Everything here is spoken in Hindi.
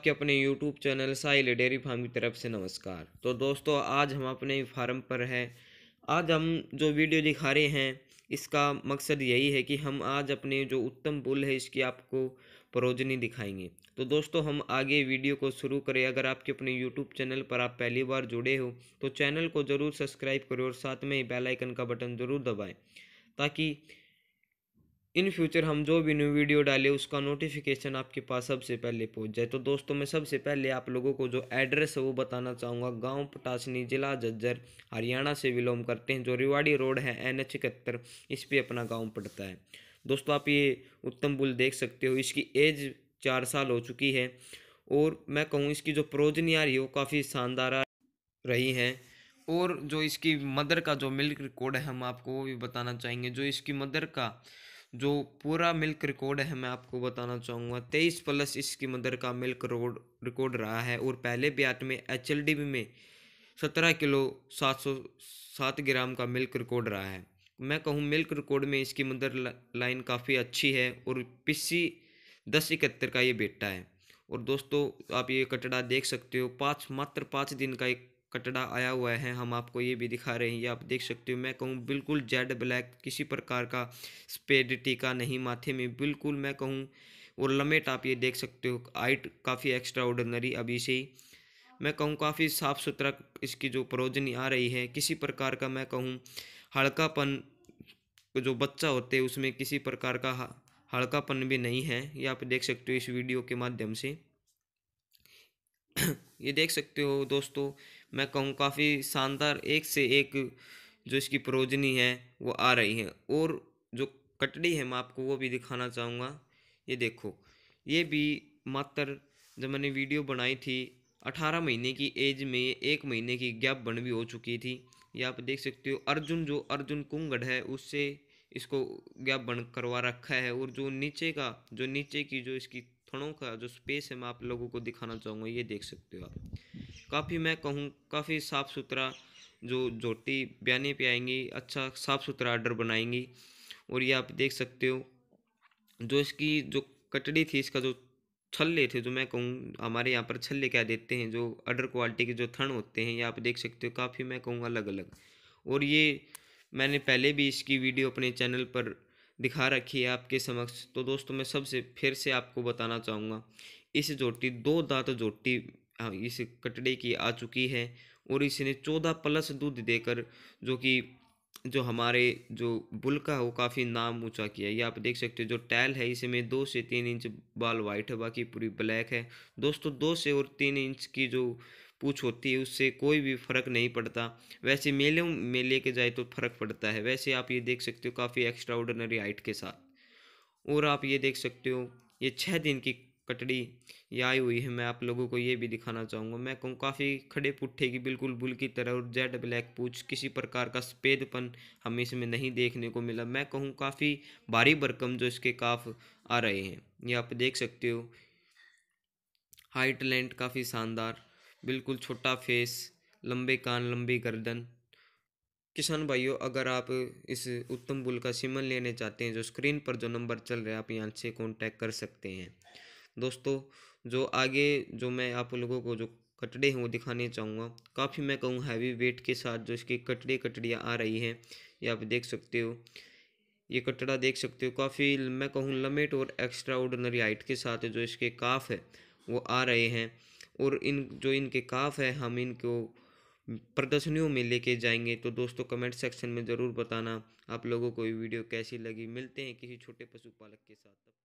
आपके अपने यूट्यूब चैनल साइल डेयरी फार्म की तरफ से नमस्कार तो दोस्तों आज हम अपने फार्म पर हैं आज हम जो वीडियो दिखा रहे हैं इसका मकसद यही है कि हम आज अपने जो उत्तम पुल है इसकी आपको परोजनी दिखाएंगे तो दोस्तों हम आगे वीडियो को शुरू करें अगर आपके अपने यूट्यूब चैनल पर आप पहली बार जुड़े हो तो चैनल को ज़रूर सब्सक्राइब करें और साथ में बेलाइकन का बटन ज़रूर दबाएँ ताकि इन फ्यूचर हम जो भी न्यू वीडियो डाले उसका नोटिफिकेशन आपके पास सबसे पहले पहुंच जाए तो दोस्तों मैं सबसे पहले आप लोगों को जो एड्रेस है वो बताना चाहूँगा गांव पटासनी जिला जज्जर हरियाणा से बिलोंग करते हैं जो रिवाड़ी रोड है एन एच इकहत्तर इस पर अपना गाँव पड़ता है दोस्तों आप ये उत्तम बुल देख सकते हो इसकी एज चार साल हो चुकी है और मैं कहूँ इसकी जो रही है वो काफ़ी शानदार रही हैं और जो इसकी मदर का जो मिल्क रिकॉर्ड है हम आपको वो भी बताना चाहेंगे जो इसकी मदर का जो पूरा मिल्क रिकॉर्ड है मैं आपको बताना चाहूँगा तेईस प्लस इसकी मदर का मिल्क रोड रिकॉर्ड रहा है और पहले ब्याट में एच में सत्रह किलो सात सौ सात ग्राम का मिल्क रिकॉर्ड रहा है मैं कहूँ मिल्क रिकॉर्ड में इसकी मदर लाइन काफ़ी अच्छी है और पिस्सी दस इकहत्तर का ये बेटा है और दोस्तों आप ये कटड़ा देख सकते हो पाँच मात्र पाँच दिन का एक कटड़ा आया हुआ है हम आपको ये भी दिखा रहे हैं ये आप देख सकते हो मैं कहूँ बिल्कुल जेड ब्लैक किसी प्रकार का स्पेड टीका नहीं माथे में बिल्कुल मैं कहूँ और लमेट आप ये देख सकते हो आइट काफ़ी एक्स्ट्रा ऑर्डनरी अभी से ही मैं कहूँ काफ़ी साफ़ सुथरा इसकी जो प्रोजनी आ रही है किसी प्रकार का मैं कहूँ हल्कापन जो बच्चा होते हैं उसमें किसी प्रकार का हल्कापन भी नहीं है ये आप देख सकते हो इस वीडियो के माध्यम से ये देख सकते हो दोस्तों मैं कहूँ काफ़ी शानदार एक से एक जो इसकी प्रोजनी है वो आ रही है और जो कटड़ी है मैं आपको वो भी दिखाना चाहूँगा ये देखो ये भी मात्र जब मैंने वीडियो बनाई थी अठारह महीने की एज में एक महीने की गैप बन भी हो चुकी थी ये आप देख सकते हो अर्जुन जो अर्जुन कुंगड़ है उससे इसको गैप बन करवा रखा है और जो नीचे का जो नीचे की जो इसकी थड़ों का जो स्पेस है मैं आप लोगों को दिखाना चाहूँगा ये देख सकते हो आप काफ़ी मैं कहूँ काफ़ी साफ़ सुथरा जो झोटी ब्याने पे आएंगी अच्छा साफ़ सुथरा आर्डर बनाएंगी और ये आप देख सकते हो जो इसकी जो कटड़ी थी इसका जो छल्ले थे जो मैं कहूँ हमारे यहाँ पर छल्ले क्या देते हैं जो अडर क्वालिटी के जो थन होते हैं ये आप देख सकते हो काफ़ी मैं कहूँ अलग अलग और ये मैंने पहले भी इसकी वीडियो अपने चैनल पर दिखा रखी है आपके समक्ष तो दोस्तों मैं सबसे फिर से आपको बताना चाहूँगा इस जोटी दो दांत जोटी इस कटड़े की आ चुकी है और इसने चौदह प्लस दूध देकर जो कि जो हमारे जो बुल का है वो काफ़ी नाम ऊंचा किया ये आप देख सकते हो जो टैल है इसमें दो से तीन इंच बाल वाइट है बाकी पूरी ब्लैक है दोस्तों दो से और तीन इंच की जो पूछ होती है उससे कोई भी फ़र्क नहीं पड़ता वैसे मेले में लेके जाए तो फ़र्क पड़ता है वैसे आप ये देख सकते हो काफ़ी एक्स्ट्रा ऑर्डनरी हाइट के साथ और आप ये देख सकते हो ये छः दिन की कटड़ी ये आई हुई है मैं आप लोगों को ये भी दिखाना चाहूँगा मैं कहूँ काफ़ी खड़े पुट्ठे की बिल्कुल बुल की तरह और जेड ब्लैक पूछ किसी प्रकार का सफ़ेदपन हमें इसमें नहीं देखने को मिला मैं कहूँ काफ़ी भारी भरकम जो इसके काफ आ रहे हैं ये आप देख सकते हो हाइट लेंट काफ़ी शानदार बिल्कुल छोटा फेस लंबे कान लंबी गर्दन किसान भाइयों अगर आप इस उत्तम बुल का सिमन लेने चाहते हैं जो स्क्रीन पर जो नंबर चल रहा है आप यहाँ से कॉन्टैक्ट कर सकते हैं दोस्तों जो आगे जो मैं आप लोगों को जो कटड़े हैं वो दिखाने चाहूँगा काफ़ी मैं कहूँ हैवी वेट के साथ जो इसके कटड़े कटड़ियाँ आ रही हैं ये आप देख सकते हो ये कटड़ा देख सकते हो काफ़ी मैं कहूँ लमेट और एक्स्ट्रा ऑर्डनरी हाइट के साथ जो इसके काफ है वो आ रहे हैं और इन जो इनके काफ है हम इनको प्रदर्शनियों में लेके जाएंगे तो दोस्तों कमेंट सेक्शन में ज़रूर बताना आप लोगों को ये वीडियो कैसी लगी मिलते हैं किसी छोटे पशुपालक के साथ